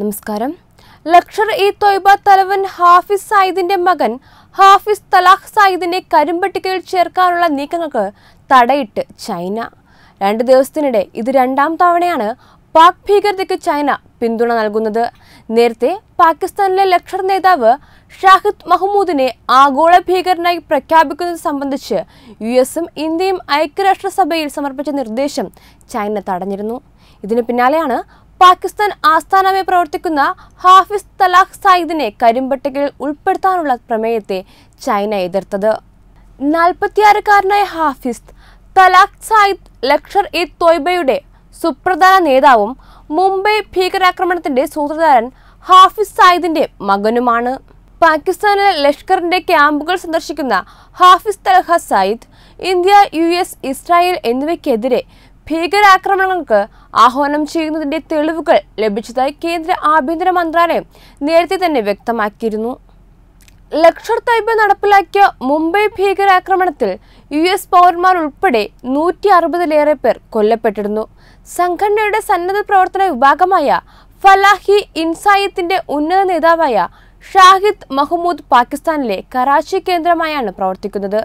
നമസ്കാരം ലക്ഷർ ഇ തൊയ്ബ തലവൻ ഹാഫിസ് സായിദിന്റെ മകൻ ഹാഫിസ് തലാഖ് സായിദിനെ കരിമ്പട്ടികയിൽ ചേർക്കാനുള്ള നീക്കങ്ങൾക്ക് തടയിട്ട് ചൈന രണ്ട് ദിവസത്തിനിടെ ഇത് രണ്ടാം തവണയാണ് പാക് ഭീകരതയ്ക്ക് ചൈന പിന്തുണ നൽകുന്നത് നേരത്തെ പാകിസ്ഥാനിലെ ലക്ഷർ നേതാവ് ഷാഹിദ് മഹ്മൂദിനെ ആഗോള ഭീകരനായി പ്രഖ്യാപിക്കുന്നത് സംബന്ധിച്ച് യു എസും ഇന്ത്യയും ഐക്യരാഷ്ട്രസഭയിൽ സമർപ്പിച്ച നിർദ്ദേശം ചൈന തടഞ്ഞിരുന്നു ഇതിന് പിന്നാലെയാണ് പാകിസ്ഥാൻ ആസ്ഥാനമായി പ്രവർത്തിക്കുന്ന ഹാഫിസ് തലാഖ് സായിദിനെ കരിമ്പട്ടികയിൽ ഉൾപ്പെടുത്താനുള്ള പ്രമേയത്തെ ചൈന എതിർത്തത് നാൽപ്പത്തിയാറുകാരനായ ഹാഫിസ് തലാഖ് സായിദ് ലക്ഷർ ഇ തോയ്ബയുടെ സുപ്രധാന നേതാവും മുംബൈ ഭീകരാക്രമണത്തിന്റെ സൂത്രധാരൻ ഹാഫിസ് സായിദിന്റെ മകനുമാണ് പാകിസ്ഥാനിലെ ലഷ്കറിന്റെ ക്യാമ്പുകൾ സന്ദർശിക്കുന്ന Hafiz Talha Saeed India U S Israel എന്നിവയ്ക്കെതിരെ ഭീകരാക്രമണങ്ങൾക്ക് ആഹ്വാനം ചെയ്യുന്നതിന്റെ തെളിവുകൾ ലഭിച്ചതായി കേന്ദ്ര ആഭ്യന്തര മന്ത്രാലയം നേരത്തെ തന്നെ വ്യക്തമാക്കിയിരുന്നു ലക്ഷർ തൈബ നടപ്പിലാക്കിയ മുംബൈ ഭീകരാക്രമണത്തിൽ യു എസ് പൗരന്മാർ ഉൾപ്പെടെ നൂറ്റി അറുപതിലേറെ പേർ കൊല്ലപ്പെട്ടിരുന്നു സംഘടനയുടെ സന്നദ്ധ പ്രവർത്തന വിഭാഗമായ ഫലാഹി ഇൻസായത്തിന്റെ ഉന്നത നേതാവായ ഷാഹിദ് മഹ്മൂദ് പാകിസ്ഥാനിലെ കറാച്ചി കേന്ദ്രമായാണ് പ്രവർത്തിക്കുന്നത്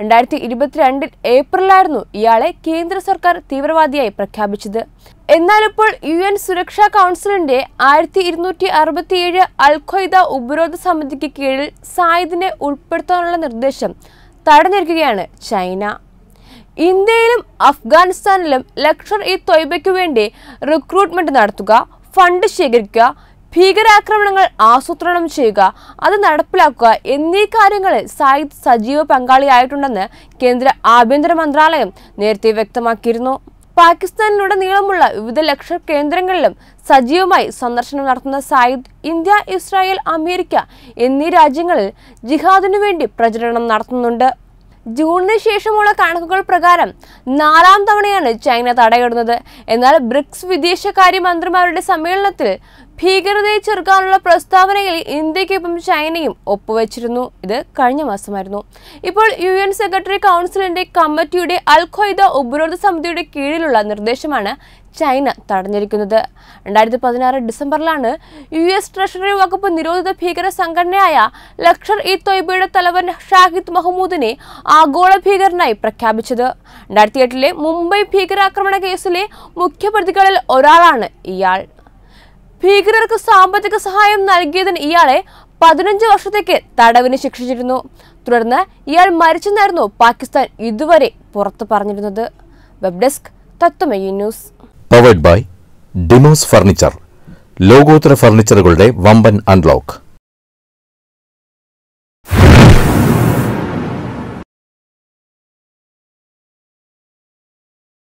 രണ്ടായിരത്തി ഇരുപത്തിരണ്ടിൽ ഏപ്രിലായിരുന്നു ഇയാളെ കേന്ദ്ര സർക്കാർ തീവ്രവാദിയായി പ്രഖ്യാപിച്ചത് എന്നാലിപ്പോൾ യു എൻ സുരക്ഷാ കൗൺസിലിന്റെ ആയിരത്തി ഇരുന്നൂറ്റി അറുപത്തിയേഴ് അൽഖയ്ദ ഉപരോധ സമിതിക്ക് കീഴിൽ സായിദിനെ ഉൾപ്പെടുത്താനുള്ള നിർദ്ദേശം തടഞ്ഞിരിക്കുകയാണ് ചൈന ഇന്ത്യയിലും അഫ്ഗാനിസ്ഥാനിലും ലക്ഷർ ഇ തൊയ്ബയ്ക്കു വേണ്ടി റിക്രൂട്ട്മെന്റ് നടത്തുക ഫണ്ട് ശേഖരിക്കുക ഭീകരാക്രമണങ്ങൾ ആസൂത്രണം ചെയ്യുക അത് നടപ്പിലാക്കുക എന്നീ കാര്യങ്ങളിൽ സായിദ് സജീവ പങ്കാളിയായിട്ടുണ്ടെന്ന് കേന്ദ്ര ആഭ്യന്തര മന്ത്രാലയം നേരത്തെ വ്യക്തമാക്കിയിരുന്നു പാകിസ്ഥാനിലുടനീളമുള്ള വിവിധ ലക്ഷ കേന്ദ്രങ്ങളിലും സജീവമായി സന്ദർശനം നടത്തുന്ന സായിദ് ഇന്ത്യ ഇസ്രായേൽ അമേരിക്ക എന്നീ രാജ്യങ്ങളിൽ ജിഹാദിനു വേണ്ടി പ്രചരണം നടത്തുന്നുണ്ട് ജൂണിന് ശേഷമുള്ള കണക്കുകൾ പ്രകാരം നാലാം തവണയാണ് ചൈന തടയിടുന്നത് എന്നാൽ ബ്രിക്സ് വിദേശകാര്യ മന്ത്രിമാരുടെ സമ്മേളനത്തിൽ ഭീകരതയെ ചെറുക്കാനുള്ള പ്രസ്താവനയിൽ ഇന്ത്യക്കൊപ്പം ചൈനയും ഒപ്പുവെച്ചിരുന്നു ഇത് കഴിഞ്ഞ മാസമായിരുന്നു ഇപ്പോൾ യു എൻ സെക്രട്ടറി കൗൺസിലിന്റെ കമ്മിറ്റിയുടെ അൽ ഖ്വയ്ദ ഉപരോധ സമിതിയുടെ കീഴിലുള്ള നിർദ്ദേശമാണ് ചൈന തടഞ്ഞിരിക്കുന്നത് രണ്ടായിരത്തി പതിനാറ് ഡിസംബറിലാണ് യു എസ് ട്രഷറി വകുപ്പ് നിരോധിത ഭീകര സംഘടനയായ ലക്ഷർ ഇ തൊയ്ബയുടെ തലവൻ ഷാഹിദ് മഹ്മൂദിനെ ആഗോള ഭീകരനായി പ്രഖ്യാപിച്ചത് രണ്ടായിരത്തി എട്ടിലെ മുംബൈ ഭീകരാക്രമണ കേസിലെ മുഖ്യപ്രതികളിൽ ഒരാളാണ് ഇയാൾ ഭീകരർക്ക് സാമ്പത്തിക സഹായം നൽകിയതിന് ഇയാളെ പതിനഞ്ച് വർഷത്തേക്ക് തടവിന് ശിക്ഷിച്ചിരുന്നു തുടർന്ന് ഇയാൾ മരിച്ചെന്നായിരുന്നു പാകിസ്ഥാൻ ഇതുവരെ പുറത്തു പറഞ്ഞിരുന്നത് web desk Tatwamayi news powered by Demos furniture ലോകോത്തര ഫർണിച്ചറുകളുടെ വമ്പൻ അൺലോക്ക്